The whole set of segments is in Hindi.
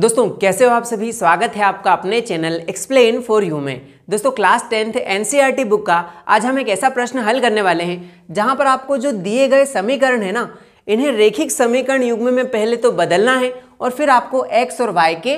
दोस्तों कैसे हो आप सभी स्वागत है आपका अपने चैनल एक्सप्लेन फॉर यू में दोस्तों क्लास टेंथ एनसीईआरटी बुक का आज हम एक ऐसा प्रश्न हल करने वाले हैं जहां पर आपको जो दिए गए समीकरण है ना इन्हें रेखिक समीकरण युग में पहले तो बदलना है और फिर आपको एक्स और वाई के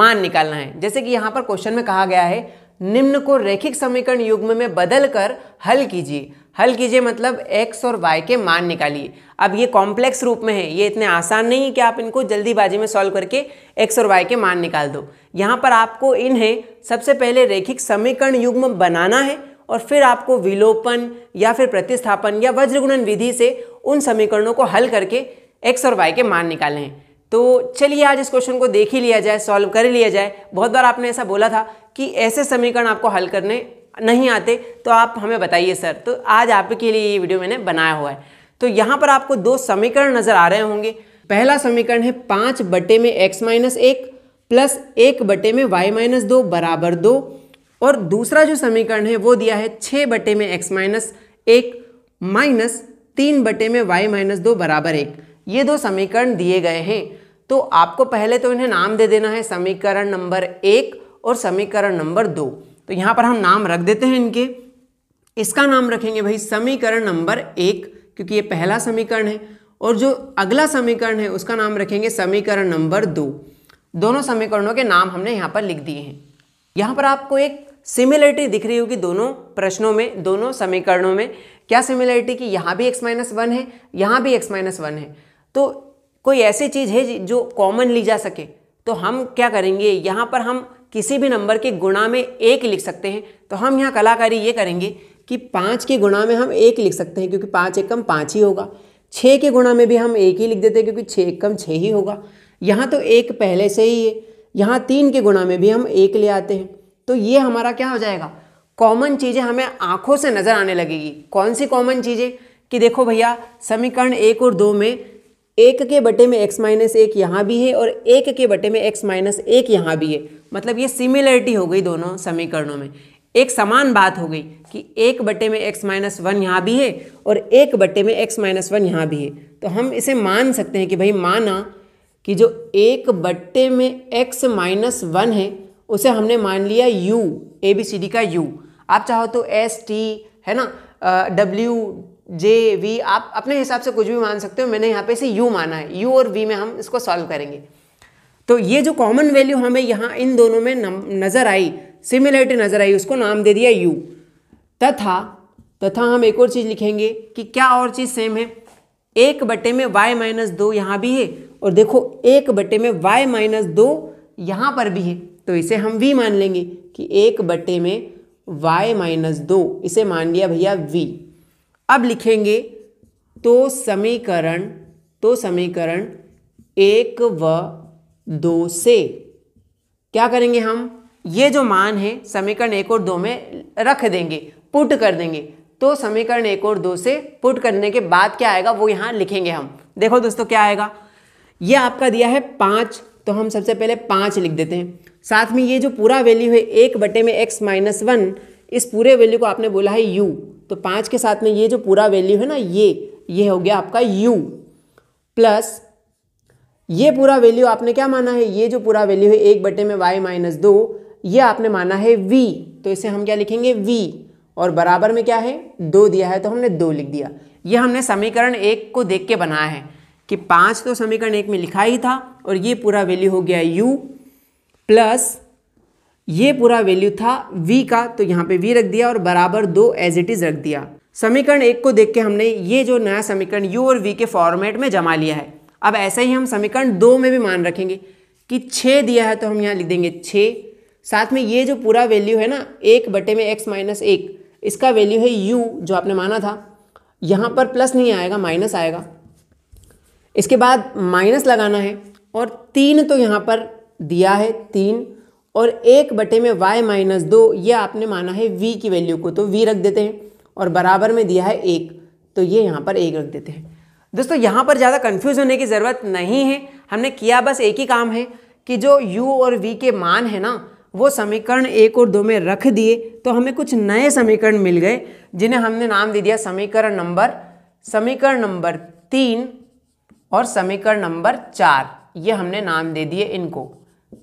मान निकालना है जैसे कि यहाँ पर क्वेश्चन में कहा गया है निम्न को रेखिक समीकरण युग्म में बदल कर हल कीजिए हल कीजिए मतलब x और y के मान निकालिए अब ये कॉम्प्लेक्स रूप में है ये इतने आसान नहीं है कि आप इनको जल्दीबाजी में सॉल्व करके x और y के मान निकाल दो यहाँ पर आपको इन्हें सबसे पहले रेखिक समीकरण युग्म बनाना है और फिर आपको विलोपन या फिर प्रतिस्थापन या वज्रगुणन विधि से उन समीकरणों को हल करके एक्स और वाई के मान निकालने हैं तो चलिए आज इस क्वेश्चन को देख ही लिया जाए सॉल्व कर लिया जाए बहुत बार आपने ऐसा बोला था कि ऐसे समीकरण आपको हल करने नहीं आते तो आप हमें बताइए सर तो आज आपके लिए ये वीडियो मैंने बनाया हुआ है तो यहाँ पर आपको दो समीकरण नज़र आ रहे होंगे पहला समीकरण है पाँच बटे में एक्स माइनस एक प्लस एक बटे में वाई माइनस दो बराबर दो और दूसरा जो समीकरण है वो दिया है छः बटे में एक्स माइनस एक माइनस तीन बटे में वाई माइनस दो बराबर एक ये दो समीकरण दिए गए हैं तो आपको पहले तो इन्हें नाम दे देना है समीकरण नंबर एक और समीकरण नंबर दो तो यहाँ पर हम नाम रख देते हैं इनके इसका नाम रखेंगे भाई समीकरण नंबर एक क्योंकि ये पहला समीकरण है और जो अगला समीकरण है उसका नाम रखेंगे समीकरण नंबर दो दोनों समीकरणों के नाम हमने यहाँ पर लिख दिए हैं यहाँ पर आपको एक सिमिलरिटी दिख रही होगी दोनों प्रश्नों में दोनों समीकरणों में क्या सिमिलरिटी कि यहाँ भी x माइनस वन है यहाँ भी x माइनस वन है तो कोई ऐसी चीज़ है जो कॉमन ली जा सके तो हम क्या करेंगे यहाँ पर हम किसी भी नंबर के गुणा में एक लिख सकते हैं तो हम यहाँ कलाकारी ये करेंगे कि पाँच के गुणा में हम एक लिख सकते हैं क्योंकि पाँच एक कम पाँच ही होगा छः के गुणा में भी हम एक ही लिख देते हैं क्योंकि छः एक कम छः ही होगा यहाँ तो एक पहले से ही है यहाँ तीन के गुणा में भी हम एक ले आते हैं तो ये हमारा क्या हो जाएगा कॉमन चीज़ें हमें आँखों से नज़र आने लगेगी कौन सी कॉमन चीज़ें कि देखो भैया समीकरण एक और दो में एक के बटे में एक्स माइनस एक यहाँ भी है और एक के बटे में एक्स माइनस एक यहाँ भी है मतलब ये सिमिलरिटी हो गई दोनों समीकरणों में एक समान बात हो गई कि एक बटे में एक्स माइनस वन यहाँ भी है और एक बटे में एक्स माइनस वन यहाँ भी है तो हम इसे मान सकते हैं कि भाई माना कि जो एक बट्टे में एक्स माइनस वन है उसे हमने मान लिया U A B C D का यू आप चाहो तो एस टी है ना डब्ल्यू जे वी आप अपने हिसाब से कुछ भी मान सकते हो मैंने यहाँ पे इसे यू माना है यू और वी में हम इसको सॉल्व करेंगे तो ये जो कॉमन वैल्यू हमें यहाँ इन दोनों में नज़र आई सिमिलरिटी नज़र आई उसको नाम दे दिया यू तथा तथा हम एक और चीज़ लिखेंगे कि क्या और चीज़ सेम है एक बटे में वाई माइनस दो यहाँ भी है और देखो एक बटे में वाई माइनस दो यहाँ पर भी है तो इसे हम वी मान लेंगे कि एक बटे में वाई माइनस दो इसे मान लिया भैया वी अब लिखेंगे तो समीकरण तो समीकरण एक व दो से क्या करेंगे हम ये जो मान है समीकरण एक और दो में रख देंगे पुट कर देंगे तो समीकरण एक और दो से पुट करने के बाद क्या आएगा वो यहाँ लिखेंगे हम देखो दोस्तों क्या आएगा ये आपका दिया है पाँच तो हम सबसे पहले पाँच लिख देते हैं साथ में ये जो पूरा वैल्यू है एक बटे में एक्स माइनस वन इस पूरे वैल्यू को आपने बोला है यू तो पाँच के साथ में ये जो पूरा वैल्यू है ना ये ये हो गया आपका यू प्लस ये पूरा वैल्यू आपने क्या माना है ये जो पूरा वैल्यू है एक बटे में वाई माइनस दो ये आपने माना है वी तो इसे हम क्या लिखेंगे वी और बराबर में क्या है दो दिया है तो हमने दो लिख दिया ये हमने समीकरण एक को देख के बनाया है कि पाँच तो समीकरण एक में लिखा ही था और ये पूरा वैल्यू हो गया यू प्लस ये पूरा वैल्यू था v का तो यहाँ पे v रख दिया और बराबर दो एज इट इज़ रख दिया समीकरण एक को देख के हमने ये जो नया समीकरण u और v के फॉर्मेट में जमा लिया है अब ऐसा ही हम समीकरण दो में भी मान रखेंगे कि छः दिया है तो हम यहाँ लिख देंगे छः साथ में ये जो पूरा वैल्यू है ना एक बटे में एक्स माइनस एक इसका वैल्यू है यू जो आपने माना था यहाँ पर प्लस नहीं आएगा माइनस आएगा इसके बाद माइनस लगाना है और तीन तो यहाँ पर दिया है तीन और एक बटे में y माइनस दो ये आपने माना है v की वैल्यू को तो v रख देते हैं और बराबर में दिया है एक तो ये यहाँ पर एक रख देते हैं दोस्तों यहाँ पर ज़्यादा कन्फ्यूज़ होने की ज़रूरत नहीं है हमने किया बस एक ही काम है कि जो u और v के मान है ना वो समीकरण एक और दो में रख दिए तो हमें कुछ नए समीकरण मिल गए जिन्हें हमने नाम दे दिया समीकरण नंबर समीकरण नंबर तीन और समीकरण नंबर चार ये हमने नाम दे दिए इनको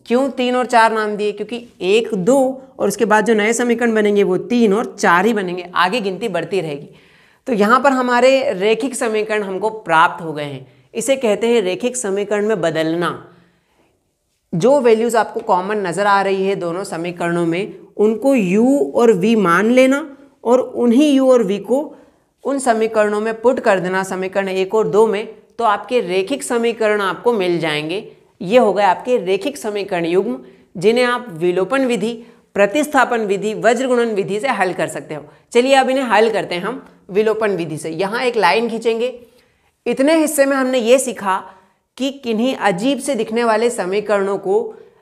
क्यों तीन और चार नाम दिए क्योंकि एक दो और उसके बाद जो नए समीकरण बनेंगे वो तीन और चार ही बनेंगे आगे गिनती बढ़ती रहेगी तो यहाँ पर हमारे रेखिक समीकरण हमको प्राप्त हो गए हैं इसे कहते हैं रेखिक समीकरण में बदलना जो वैल्यूज़ आपको कॉमन नज़र आ रही है दोनों समीकरणों में उनको u और v मान लेना और उन्हीं u और v को उन समीकरणों में पुट कर देना समीकरण एक और दो में तो आपके रेखिक समीकरण आपको मिल जाएंगे ये हो गए आपके रेखिक समीकरण युग्म जिन्हें आप विलोपन विधि प्रतिस्थापन विधि वज्रगुणन विधि से हल कर सकते हो चलिए अब इन्हें हल करते हैं हम विलोपन विधि से यहाँ एक लाइन खींचेंगे इतने हिस्से में हमने ये सीखा कि किन्हीं अजीब से दिखने वाले समीकरणों को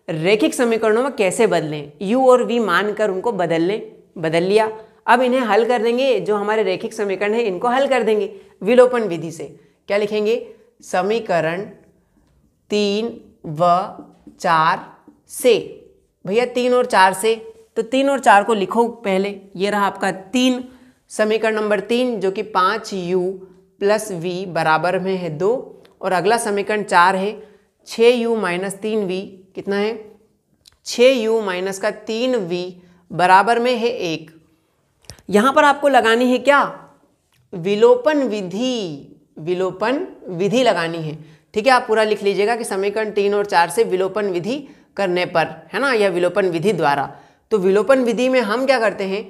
रेखिक समीकरणों में कैसे बदलें यू और वी मानकर उनको बदल लें बदल लिया अब इन्हें हल कर देंगे जो हमारे रेखिक समीकरण है इनको हल कर देंगे विलोपन विधि से क्या लिखेंगे समीकरण तीन व चार से भैया तीन और चार से तो तीन और चार को लिखो पहले ये रहा आपका तीन समीकरण नंबर तीन जो कि पाँच यू प्लस वी बराबर में है दो और अगला समीकरण चार है छः यू माइनस तीन वी कितना है छः यू माइनस का तीन वी बराबर में है एक यहाँ पर आपको लगानी है क्या विलोपन विधि विलोपन विधि लगानी है ठीक है आप पूरा लिख लीजिएगा कि समीकरण तीन और चार से विलोपन विधि करने पर है ना या विलोपन विधि द्वारा तो विलोपन विधि में हम क्या करते हैं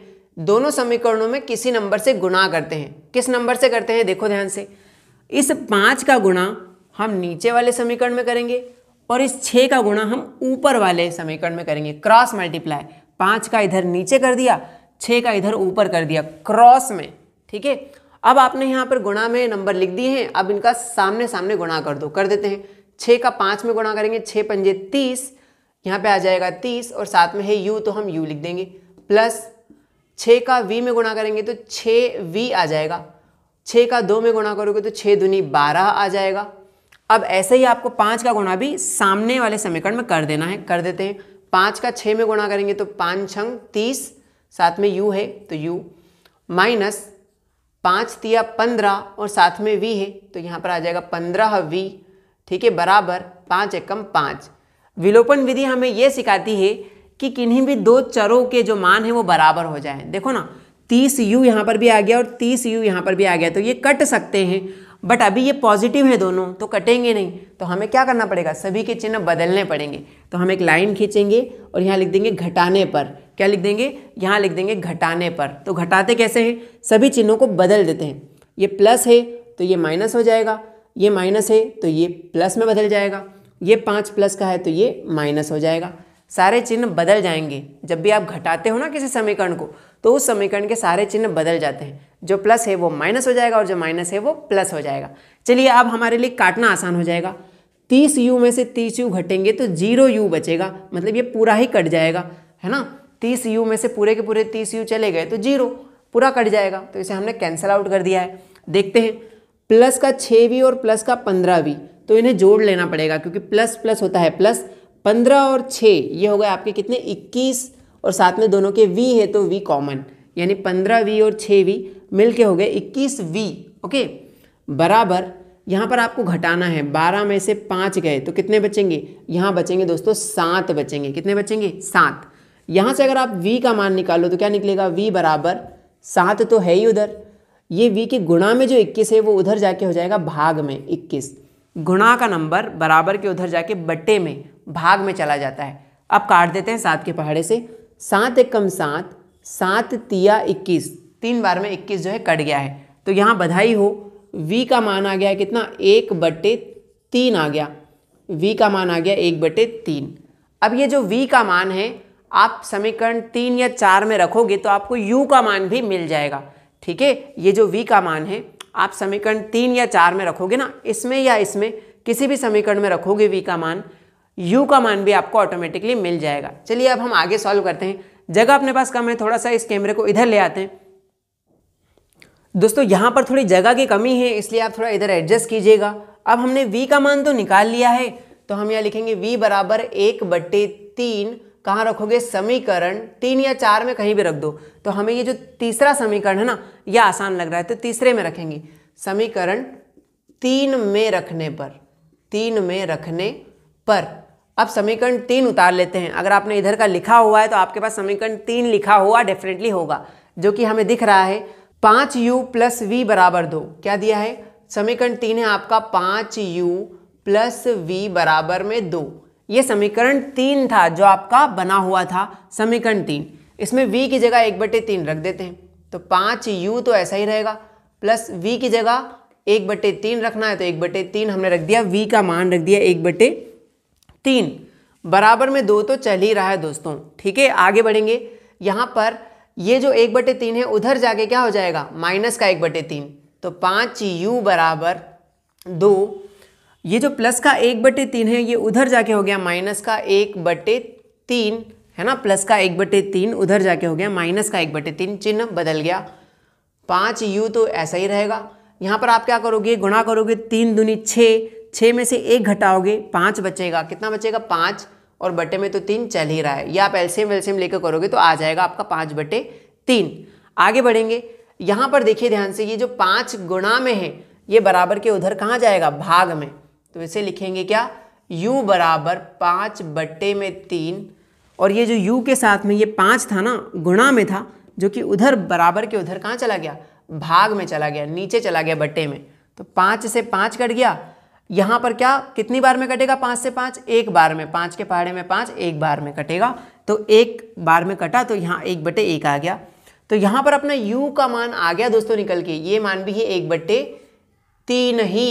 दोनों समीकरणों में किसी नंबर से गुणा करते हैं किस नंबर से करते हैं देखो ध्यान से इस पाँच का गुणा हम नीचे वाले समीकरण में करेंगे और इस छः का गुणा हम ऊपर वाले समीकरण में करेंगे क्रॉस मल्टीप्लाई पाँच का इधर नीचे कर दिया छः का इधर ऊपर कर दिया क्रॉस में ठीक है अब आपने यहाँ पर गुणा में नंबर लिख दिए हैं अब इनका सामने सामने गुणा कर दो कर देते हैं छः का पाँच में गुणा करेंगे छः पंजे तीस यहाँ पे आ जाएगा तीस और साथ में है यू तो हम यू लिख देंगे प्लस छः का वी में गुणा करेंगे तो छः वी आ जाएगा छः का दो में गुणा करोगे तो छः दुनी बारह आ जाएगा अब ऐसे ही आपको पाँच का गुणा भी सामने वाले समीकरण में कर देना है कर देते हैं पाँच का छः में गुणा करेंगे तो पाँच छंग तीस साथ में यू है तो यू माइनस पाँच तिया पंद्रह और साथ में वी है तो यहाँ पर आ जाएगा पंद्रह वी ठीक है बराबर पाँच एकम पाँच विलोपन विधि हमें यह सिखाती है कि किन्हीं भी दो चरों के जो मान है वो बराबर हो जाए देखो ना तीस यू यहाँ पर भी आ गया और तीस यू यहाँ पर भी आ गया तो ये कट सकते हैं बट अभी ये पॉजिटिव है दोनों तो कटेंगे नहीं तो हमें क्या करना पड़ेगा सभी के चिन्ह बदलने पड़ेंगे तो हम एक लाइन खींचेंगे और यहाँ लिख देंगे घटाने पर क्या लिख देंगे यहाँ लिख देंगे घटाने पर तो घटाते कैसे हैं सभी चिन्हों को बदल देते हैं ये प्लस है तो ये माइनस हो जाएगा ये माइनस है तो ये प्लस में बदल जाएगा ये पाँच प्लस का है तो ये माइनस हो जाएगा सारे चिन्ह बदल जाएंगे जब भी आप घटाते हो ना किसी समीकरण को तो उस समीकरण के सारे चिन्ह बदल जाते हैं जो प्लस है वो माइनस हो जाएगा और जो माइनस है वो प्लस हो जाएगा चलिए अब हमारे लिए काटना आसान हो जाएगा तीस यू में से तीस यू घटेंगे तो जीरो यू बचेगा मतलब ये पूरा ही कट जाएगा है ना तीस यू में से पूरे के पूरे तीस यू चले गए तो जीरो पूरा कट जाएगा तो इसे हमने कैंसिल आउट कर दिया है देखते हैं प्लस का छः वी और प्लस का पंद्रह वी तो इन्हें जोड़ लेना पड़ेगा क्योंकि प्लस प्लस होता है प्लस पंद्रह और छः ये हो गए आपके कितने इक्कीस और साथ में दोनों के वी है तो वी कॉमन यानी पंद्रह वी और छः वी मिल के हो गए इक्कीस वी ओके बराबर यहाँ पर आपको घटाना है बारह में से पाँच गए तो कितने बचेंगे यहाँ बचेंगे दोस्तों सात बचेंगे कितने बचेंगे सात यहाँ से अगर आप v का मान निकालो तो क्या निकलेगा v बराबर सात तो है ही उधर ये v के गुणा में जो 21 है वो उधर जाके हो जाएगा भाग में 21 गुणा का नंबर बराबर के उधर जाके बट्टे में भाग में चला जाता है अब काट देते हैं सात के पहाड़े से सात एक कम सात सात तिया इक्कीस तीन बार में इक्कीस जो है कट गया है तो यहाँ बधाई हो v का मान आ गया है कितना एक बट्टे तीन आ गया v का मान आ गया एक बटे तीन अब ये जो v का मान है आप समीकरण तीन या चार में रखोगे तो आपको u का मान भी मिल जाएगा ठीक है ये जो v का मान है आप समीकरण तीन या चार में रखोगे ना इसमें या इसमें किसी भी समीकरण में रखोगे v का मान u का मान भी आपको ऑटोमेटिकली मिल जाएगा चलिए अब हम आगे सॉल्व करते हैं जगह अपने पास कम है थोड़ा सा इस कैमरे को इधर ले आते हैं दोस्तों यहाँ पर थोड़ी जगह की कमी है इसलिए आप थोड़ा इधर एडजस्ट कीजिएगा अब हमने v का मान तो निकाल लिया है तो हम यहाँ लिखेंगे v बराबर एक बट्टे तीन कहाँ रखोगे समीकरण तीन या चार में कहीं भी रख दो तो हमें ये जो तीसरा समीकरण है ना ये आसान लग रहा है तो तीसरे में रखेंगे समीकरण तीन में रखने पर तीन में रखने पर अब समीकरण तीन उतार लेते हैं अगर आपने इधर का लिखा हुआ है तो आपके पास समीकरण तीन लिखा हुआ डेफिनेटली होगा जो कि हमें दिख रहा है पाँच यू प्लस वी बराबर दो क्या दिया है समीकरण तीन है आपका पाँच यू प्लस वी बराबर में दो ये समीकरण तीन था जो आपका बना हुआ था समीकरण तीन इसमें v की जगह एक बटे तीन रख देते हैं तो पाँच यू तो ऐसा ही रहेगा प्लस v की जगह एक बटे तीन रखना है तो एक बटे तीन हमने रख दिया v का मान रख दिया एक बटे तीन बराबर में दो तो चल ही रहा है दोस्तों ठीक है आगे बढ़ेंगे यहाँ पर ये जो एक बटे तीन है उधर जाके क्या हो जाएगा माइनस का एक बटे तीन तो पाँच यू बराबर दो ये जो प्लस का एक बटे तीन है ये उधर जाके हो गया माइनस का एक बटे तीन है ना प्लस का एक बटे तीन उधर जाके हो गया माइनस का एक बटे तीन चिन्ह बदल गया पाँच यू तो ऐसा ही रहेगा यहाँ पर आप क्या करोगे गुणा करोगे तीन दुनी छः छः में से एक घटाओगे पाँच बचेगा कितना बचेगा पाँच और बटे में तो तीन चल ही रहा है या आप एल्सियम वेल्सियम लेकर करोगे तो आ जाएगा आपका पाँच बटे तीन आगे बढ़ेंगे यहाँ पर देखिए ध्यान से ये जो पाँच गुणा में है ये बराबर के उधर कहाँ जाएगा भाग में तो इसे लिखेंगे क्या u बराबर पाँच बट्टे में तीन और ये जो u के साथ में ये पाँच था ना गुणा में था जो कि उधर बराबर के उधर कहाँ चला गया भाग में चला गया नीचे चला गया बट्टे में तो पाँच से पाँच कट गया यहाँ पर क्या कितनी बार में कटेगा पाँच से पाँच एक बार में पाँच के पहाड़े में पाँच एक बार में कटेगा तो एक बार में कटा तो यहाँ एक बटे एक आ गया तो यहाँ पर अपना u का मान आ गया दोस्तों निकल के ये मान भी है एक बट्टे तीन ही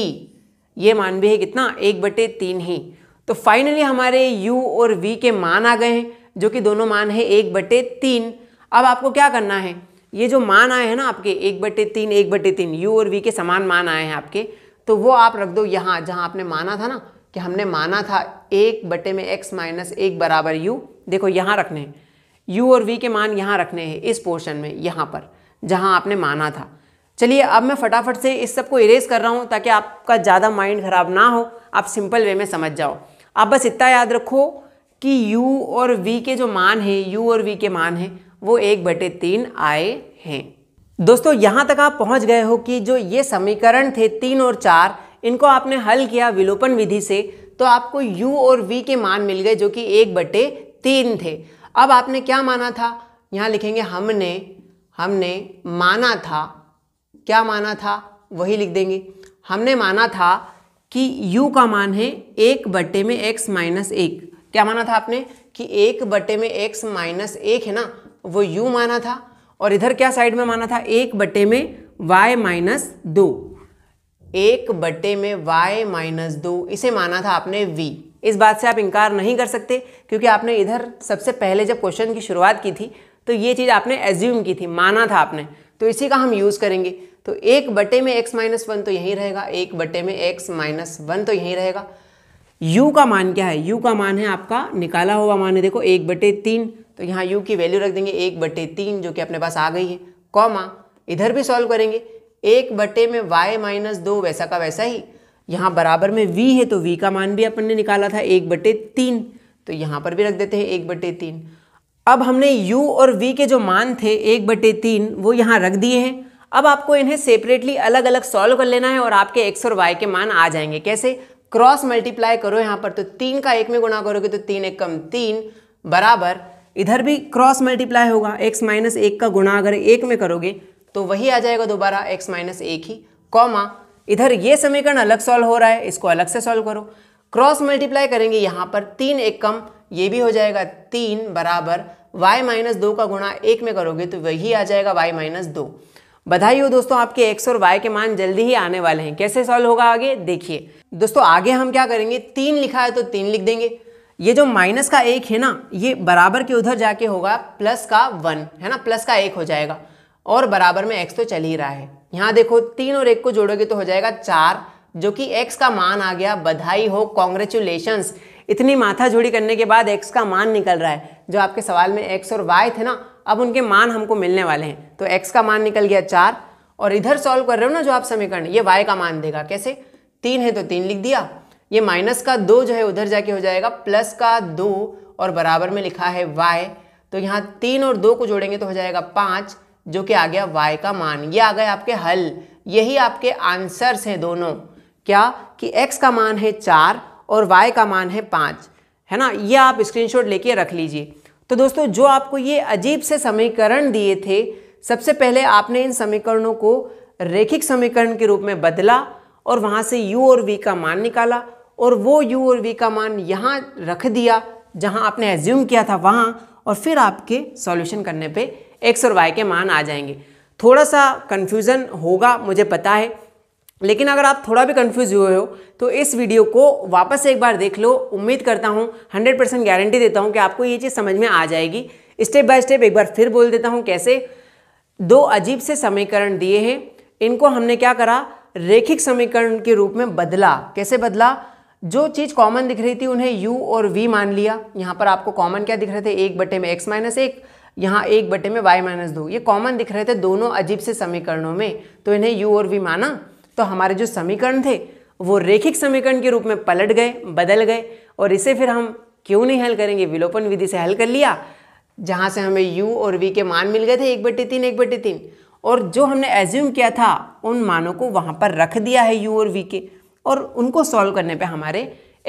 ये मान भी है कितना एक बटे तीन ही तो फाइनली हमारे u और v के मान आ गए हैं जो कि दोनों मान है एक बटे तीन अब आपको क्या करना है ये जो मान आए हैं ना आपके एक बटे तीन एक बटे तीन यू और वी के समान मान आए हैं आपके तो वो आप रख दो यहाँ जहाँ आपने माना था ना कि हमने माना था एक बटे में एक्स माइनस एक बराबर यू देखो यहाँ रखने हैं यू और वी के मान यहाँ रखने हैं इस पोर्शन में यहाँ पर जहाँ आपने माना था चलिए अब मैं फटाफट से इस सब को इरेज कर रहा हूँ ताकि आपका ज़्यादा माइंड ख़राब ना हो आप सिंपल वे में समझ जाओ आप बस इतना याद रखो कि u और v के जो मान हैं u और v के मान हैं वो एक बटे तीन आए हैं दोस्तों यहाँ तक आप पहुँच गए हो कि जो ये समीकरण थे तीन और चार इनको आपने हल किया विलोपन विधि से तो आपको u और v के मान मिल गए जो कि एक बटे तीन थे अब आपने क्या माना था यहाँ लिखेंगे हमने हमने माना था क्या माना था वही लिख देंगे हमने माना था कि u का मान है एक बट्टे में x माइनस एक क्या माना था आपने कि एक बटे में x माइनस एक है ना वो u माना था और इधर क्या साइड में माना था एक बट्टे में y माइनस दो एक बटे में y माइनस दो इसे माना था आपने v इस बात से आप इनकार नहीं कर सकते क्योंकि आपने इधर सबसे पहले जब क्वेश्चन की शुरुआत की थी तो ये चीज़ आपने एज्यूम की थी माना था आपने तो इसी का हम यूज़ करेंगे तो एक बटे में एक्स माइनस वन तो यहीं रहेगा एक बटे में एक्स माइनस वन तो यहीं रहेगा u का मान क्या है u का मान है आपका निकाला हुआ मान है देखो एक बटे तीन तो यहाँ u की वैल्यू रख देंगे एक बटे तीन जो कि अपने पास आ गई है कॉमा इधर भी सॉल्व करेंगे एक बटे में y माइनस दो वैसा का वैसा ही यहाँ बराबर में v है तो v का मान भी अपन ने निकाला था एक बटे तीन तो यहाँ पर भी रख देते हैं एक बटे तीन अब हमने u और v के जो मान थे एक बटे तीन वो यहाँ रख दिए हैं अब आपको इन्हें सेपरेटली अलग अलग सॉल्व कर लेना है और आपके x और y के मान आ जाएंगे कैसे क्रॉस मल्टीप्लाई करो यहाँ पर तो तीन का एक में गुणा करोगे तो तीन एक कम तीन बराबर इधर भी क्रॉस मल्टीप्लाई होगा x माइनस एक का गुणा अगर एक में करोगे तो वही आ जाएगा दोबारा x माइनस एक ही कॉमा इधर ये समीकरण अलग सॉल्व हो रहा है इसको अलग से सॉल्व करो क्रॉस मल्टीप्लाई करेंगे यहाँ पर तीन एक कम ये भी हो जाएगा तीन बराबर y माइनस दो का गुणा एक में करोगे तो वही आ जाएगा y माइनस दो बधाई हो दोस्तों आपके x और y के मान जल्दी ही आने वाले हैं कैसे सॉल्व होगा आगे देखिए दोस्तों आगे हम क्या करेंगे तीन लिखा है तो तीन लिख देंगे ये जो माइनस का एक है ना ये बराबर के उधर जाके होगा प्लस का वन है ना प्लस का एक हो जाएगा और बराबर में एक्स तो चल ही रहा है यहाँ देखो तीन और एक को जोड़ोगे तो हो जाएगा चार जो कि x का मान आ गया बधाई हो कॉन्ग्रेचुलेशन इतनी माथा झोड़ी करने के बाद x का मान निकल रहा है जो आपके सवाल में x और y थे ना अब उनके मान हमको मिलने वाले हैं तो x का मान निकल गया चार और इधर सॉल्व कर रहे हो ना जो आप समीकरण ये y का मान देगा कैसे तीन है तो तीन लिख दिया ये माइनस का दो जो है उधर जाके हो जाएगा प्लस का दो और बराबर में लिखा है वाई तो यहाँ तीन और दो को जोड़ेंगे तो हो जाएगा पाँच जो कि आ गया y का मान ये आ गए आपके हल यही आपके आंसर्स हैं दोनों क्या कि x का मान है चार और y का मान है पाँच है ना ये आप स्क्रीनशॉट लेके रख लीजिए तो दोस्तों जो आपको ये अजीब से समीकरण दिए थे सबसे पहले आपने इन समीकरणों को रेखिक समीकरण के रूप में बदला और वहाँ से u और v का मान निकाला और वो u और v का मान यहाँ रख दिया जहाँ आपने एज्यूम किया था वहाँ और फिर आपके सॉल्यूशन करने पे x और y के मान आ जाएंगे थोड़ा सा कन्फ्यूज़न होगा मुझे पता है लेकिन अगर आप थोड़ा भी कंफ्यूज हुए हो तो इस वीडियो को वापस एक बार देख लो उम्मीद करता हूँ 100 परसेंट गारंटी देता हूँ कि आपको ये चीज़ समझ में आ जाएगी स्टेप बाय स्टेप एक बार फिर बोल देता हूँ कैसे दो अजीब से समीकरण दिए हैं इनको हमने क्या करा रेखिक समीकरण के रूप में बदला कैसे बदला जो चीज़ कॉमन दिख रही थी उन्हें u और v मान लिया यहाँ पर आपको कॉमन क्या दिख रहे थे एक बटे में x माइनस एक यहाँ एक बटे में y माइनस दो ये कॉमन दिख रहे थे दोनों अजीब से समीकरणों में तो इन्हें u और v माना तो हमारे जो समीकरण थे वो रेखिक समीकरण के रूप में पलट गए बदल गए और इसे फिर हम क्यों नहीं हल करेंगे विलोपन विधि से हल कर लिया जहाँ से हमें यू और वी के मान मिल गए थे एक बटे तीन एक बटे तीन और जो हमने एज्यूम किया था उन मानों को वहाँ पर रख दिया है यू और वी के और उनको सॉल्व करने पे हमारे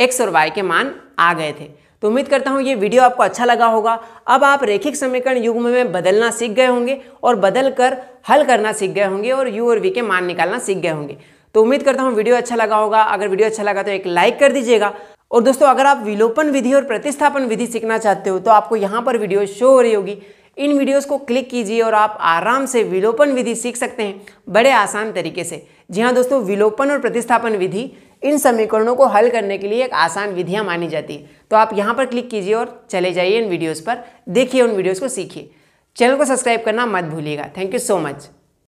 एक्स और वाई के मान आ गए थे तो उम्मीद करता हूँ ये वीडियो आपको अच्छा लगा होगा अब आप रेखिक समीकरण युग्म में बदलना सीख गए होंगे और बदल कर हल करना सीख गए होंगे और यू और वी के मान निकालना सीख गए होंगे तो उम्मीद करता हूँ वीडियो अच्छा लगा होगा अगर वीडियो अच्छा लगा तो एक लाइक कर दीजिएगा और दोस्तों अगर आप विलोपन विधि और प्रतिस्थापन विधि सीखना चाहते हो तो आपको यहाँ पर वीडियो शो हो रही होगी इन वीडियोस को क्लिक कीजिए और आप आराम से विलोपन विधि सीख सकते हैं बड़े आसान तरीके से जी हाँ दोस्तों विलोपन और प्रतिस्थापन विधि इन समीकरणों को हल करने के लिए एक आसान विधियाँ मानी जाती है तो आप यहाँ पर क्लिक कीजिए और चले जाइए इन वीडियोज़ पर देखिए उन वीडियोज़ को सीखिए चैनल को सब्सक्राइब करना मत भूलिएगा थैंक यू सो मच